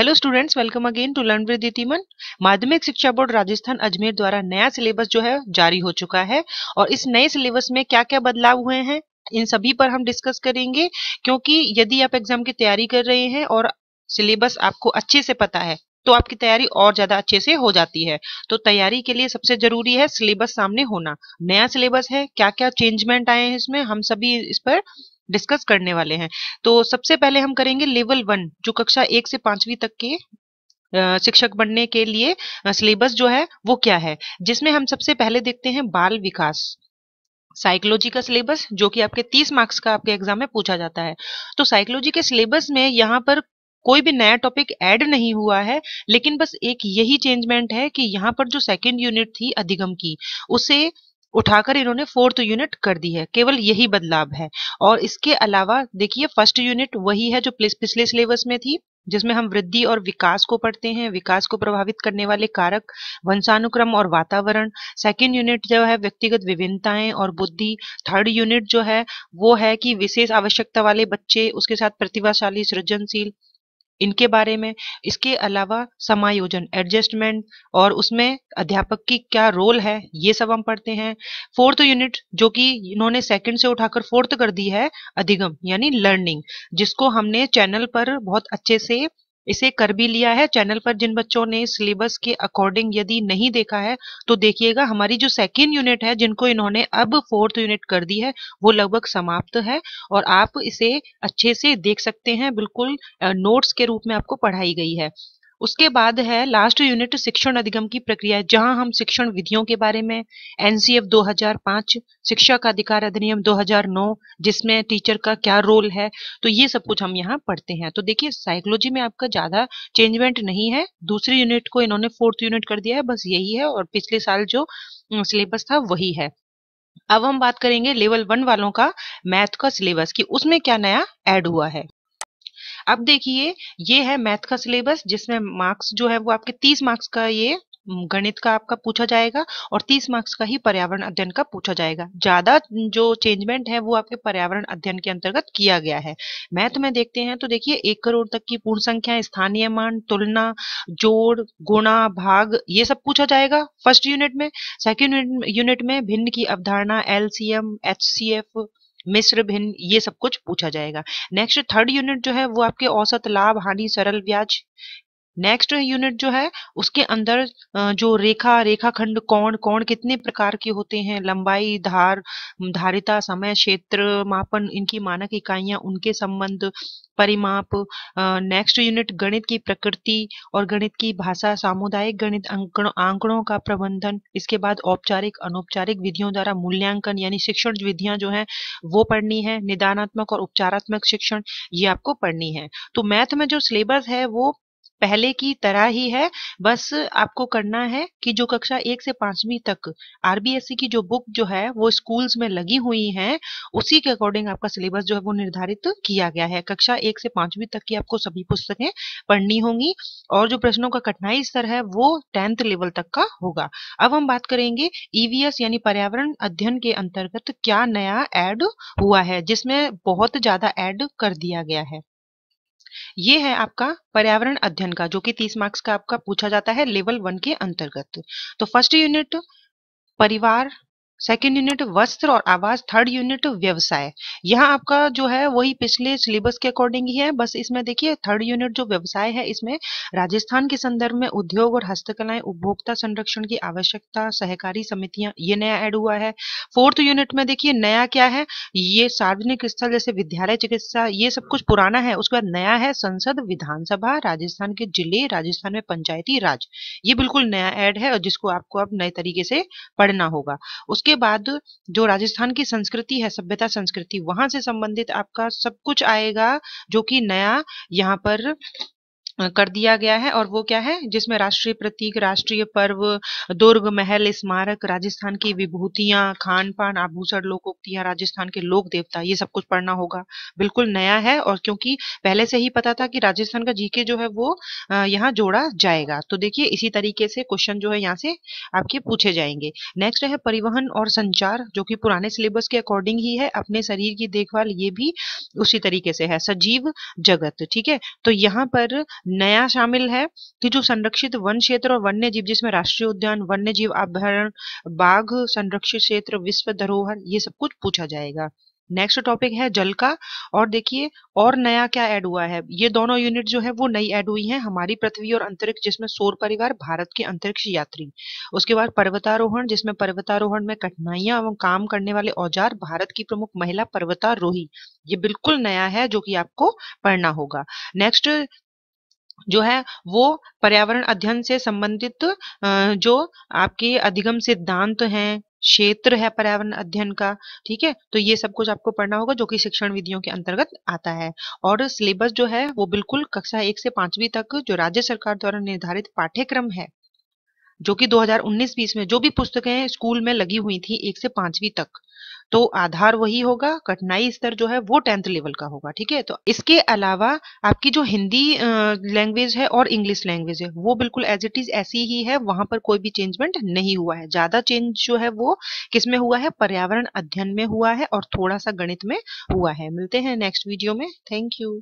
hello students welcome again to learn with तिमन माध्यमिक शिक्षा बोर्ड राजस्थान अजमेर द्वारा नया सिलेबस जो है जारी हो चुका है और इस नए सिलेबस में क्या क्या बदलाव हुए हैं इन सभी पर हम डिस्कस करेंगे क्योंकि यदि आप एग्जाम की तैयारी कर रहे हैं और सिलेबस आपको अच्छे से पता है तो आपकी तैयारी और ज्यादा अच्छे से हो जाती है तो तैयारी के लिए सबसे जरूरी है सिलेबस सामने होना नया सिलेबस है क्या क्या चेंजमेंट आए हैं इसमें हम सभी इस पर डिस्कस करने वाले हैं तो सबसे पहले हम करेंगे लेवल वन जो कक्षा एक से पांचवी तक के शिक्षक बनने के लिए सिलेबस जो है वो क्या है जिसमें हम सबसे पहले देखते हैं बाल विकास साइकोलॉजी का सिलेबस जो कि आपके 30 मार्क्स का आपके एग्जाम में पूछा जाता है तो साइकोलॉजी के सिलेबस में यहाँ पर कोई भी नया टॉपिक ऐड नहीं हुआ है लेकिन बस एक यही चेंजमेंट है कि यहाँ पर जो सेकेंड यूनिट थी अधिगम की उसे उठाकर इन्होंने फोर्थ यूनिट कर दी है केवल यही बदलाव है और इसके अलावा देखिए फर्स्ट यूनिट वही है जो पिछले सिलेबस में थी जिसमें हम वृद्धि और विकास को पढ़ते हैं विकास को प्रभावित करने वाले कारक वंशानुक्रम और वातावरण सेकेंड यूनिट जो है व्यक्तिगत विभिन्नताएं और बुद्धि थर्ड यूनिट जो है वो है कि विशेष आवश्यकता वाले बच्चे उसके साथ प्रतिभाशाली सृजनशील इनके बारे में इसके अलावा समायोजन एडजस्टमेंट और उसमें अध्यापक की क्या रोल है ये सब हम पढ़ते हैं फोर्थ यूनिट जो कि इन्होंने सेकंड से उठाकर फोर्थ कर दी है अधिगम यानी लर्निंग जिसको हमने चैनल पर बहुत अच्छे से इसे कर भी लिया है चैनल पर जिन बच्चों ने सिलेबस के अकॉर्डिंग यदि नहीं देखा है तो देखिएगा हमारी जो सेकेंड यूनिट है जिनको इन्होंने अब फोर्थ यूनिट कर दी है वो लगभग समाप्त है और आप इसे अच्छे से देख सकते हैं बिल्कुल नोट्स के रूप में आपको पढ़ाई गई है उसके बाद है लास्ट यूनिट शिक्षण अधिगम की प्रक्रिया जहां हम शिक्षण विधियों के बारे में एनसीएफ 2005 शिक्षा का अधिकार अधिनियम 2009 जिसमें टीचर का क्या रोल है तो ये सब कुछ हम यहाँ पढ़ते हैं तो देखिए साइकोलॉजी में आपका ज्यादा चेंजमेंट नहीं है दूसरी यूनिट को इन्होंने फोर्थ यूनिट कर दिया है बस यही है और पिछले साल जो सिलेबस था वही है अब हम बात करेंगे लेवल वन वालों का मैथ का सिलेबस की उसमें क्या नया एड हुआ है अब देखिए ये है मैथ का सिलेबस जिसमें मार्क्स जो है वो आपके तीस मार्क्स का ये गणित का आपका पूछा जाएगा और तीस मार्क्स का ही पर्यावरण अध्ययन का पूछा जाएगा ज्यादा जो चेंजमेंट है वो आपके पर्यावरण अध्ययन के अंतर्गत किया गया है मैथ में देखते हैं तो देखिए एक करोड़ तक की पूर्ण संख्या स्थानीय मान तुलना जोड़ गुणा भाग ये सब पूछा जाएगा फर्स्ट यूनिट में सेकेंड यूनिट में भिन्न की अवधारणा L C M H C F मिश्र भिन्न ये सब कुछ पूछा जाएगा नेक्स्ट थर्ड यूनिट जो है वो आपके औसत लाभ हानि सरल ब्याज नेक्स्ट यूनिट जो है उसके अंदर जो रेखा रेखाखंड कोण कोण कितने प्रकार के होते हैं लंबाई धार धारिता समय क्षेत्र मापन इनकी मानक इकाइयां उनके संबंध परिमाप नेक्स्ट यूनिट गणित की प्रकृति और गणित की भाषा सामुदायिक गणित आंकड़ों का प्रबंधन इसके बाद औपचारिक अनौपचारिक विधियों द्वारा मूल्यांकन यानी शिक्षण विधियां जो है वो पढ़नी है निदानात्मक और उपचारात्मक शिक्षण ये आपको पढ़नी है तो मैथ में जो सिलेबस है वो पहले की तरह ही है बस आपको करना है कि जो कक्षा एक से पांचवी तक आरबीएससी की जो बुक जो है वो स्कूल्स में लगी हुई है उसी के अकॉर्डिंग आपका सिलेबस जो है वो निर्धारित किया गया है कक्षा एक से पांचवी तक की आपको सभी पुस्तकें पढ़नी होंगी और जो प्रश्नों का कठिनाई स्तर है वो टेंथ लेवल तक का होगा अब हम बात करेंगे ईवीएस e यानी पर्यावरण अध्ययन के अंतर्गत क्या नया एड हुआ है जिसमें बहुत ज्यादा एड कर दिया गया है ये है आपका पर्यावरण अध्ययन का जो कि तीस मार्क्स का आपका पूछा जाता है लेवल वन के अंतर्गत तो फर्स्ट यूनिट परिवार सेकेंड यूनिट वस्त्र और आवास थर्ड यूनिट व्यवसाय यहाँ आपका जो है वही पिछले सिलेबस के अकॉर्डिंग ही है बस इसमें देखिए थर्ड यूनिट जो व्यवसाय है इसमें राजस्थान के संदर्भ में उद्योग और हस्तकलाएं उपभोक्ता संरक्षण की आवश्यकता सहकारी समितियां ये नया ऐड हुआ है फोर्थ यूनिट में देखिए नया क्या है ये सार्वजनिक स्थल जैसे विद्यालय चिकित्सा ये सब कुछ पुराना है उसके बाद नया है संसद विधानसभा राजस्थान के जिले राजस्थान में पंचायती राज ये बिल्कुल नया एड है और जिसको आपको अब नए तरीके से पढ़ना होगा उसके उसके बाद जो राजस्थान की संस्कृति है सभ्यता संस्कृति वहां से संबंधित आपका सब कुछ आएगा जो कि नया यहाँ पर कर दिया गया है और वो क्या है जिसमें राष्ट्रीय प्रतीक राष्ट्रीय पर्व दुर्ग महल स्मारक राजस्थान की विभूतियां खान पान आभूषण लोकोक्तियां राजस्थान के लोक देवता ये सब कुछ पढ़ना होगा बिल्कुल नया है और क्योंकि पहले से ही पता था कि राजस्थान का जीके जो है वो यहाँ जोड़ा जाएगा तो देखिए इसी तरीके से क्वेश्चन जो है यहाँ से आपके पूछे जाएंगे नेक्स्ट है परिवहन और संचार जो की पुराने सिलेबस के अकॉर्डिंग ही है अपने शरीर की देखभाल ये भी उसी तरीके से है सजीव जगत ठीक है तो यहाँ पर नया शामिल है कि जो संरक्षित वन क्षेत्र और वन्य जीव जिसमें राष्ट्रीय उद्यान वन्य जीव अभ्यारण बाघ संरक्षित क्षेत्र विश्व धरोहर ये सब कुछ पूछा जाएगा नेक्स्ट टॉपिक है जल का और देखिए और नया क्या ऐड हुआ है ये दोनों यूनिट जो है वो नई ऐड हुई है हमारी पृथ्वी और अंतरिक्ष जिसमें सौर परिवार भारत के अंतरिक्ष यात्री उसके बाद पर्वतारोहण जिसमें पर्वतारोहण में कठिनाइयां एवं काम करने वाले औजार भारत की प्रमुख महिला पर्वतारोही ये बिल्कुल नया है जो कि आपको पढ़ना होगा नेक्स्ट जो है वो पर्यावरण अध्ययन से संबंधित जो आपके अधिगम सिद्धांत हैं क्षेत्र है पर्यावरण अध्ययन का ठीक है तो ये सब कुछ आपको पढ़ना होगा जो कि शिक्षण विधियों के अंतर्गत आता है और सिलेबस जो है वो बिल्कुल कक्षा एक से पांचवी तक जो राज्य सरकार द्वारा निर्धारित पाठ्यक्रम है जो कि 2019-20 में जो भी पुस्तकें स्कूल में लगी हुई थी एक से पांचवी तक तो आधार वही होगा कठिनाई स्तर जो है वो टेंथ लेवल का होगा ठीक है तो इसके अलावा आपकी जो हिंदी लैंग्वेज है और इंग्लिश लैंग्वेज है वो बिल्कुल एज इट इज ऐसी ही है वहां पर कोई भी चेंजमेंट नहीं हुआ है ज्यादा चेंज जो है वो किसमें हुआ है पर्यावरण अध्ययन में हुआ है और थोड़ा सा गणित में हुआ है मिलते हैं नेक्स्ट वीडियो में थैंक यू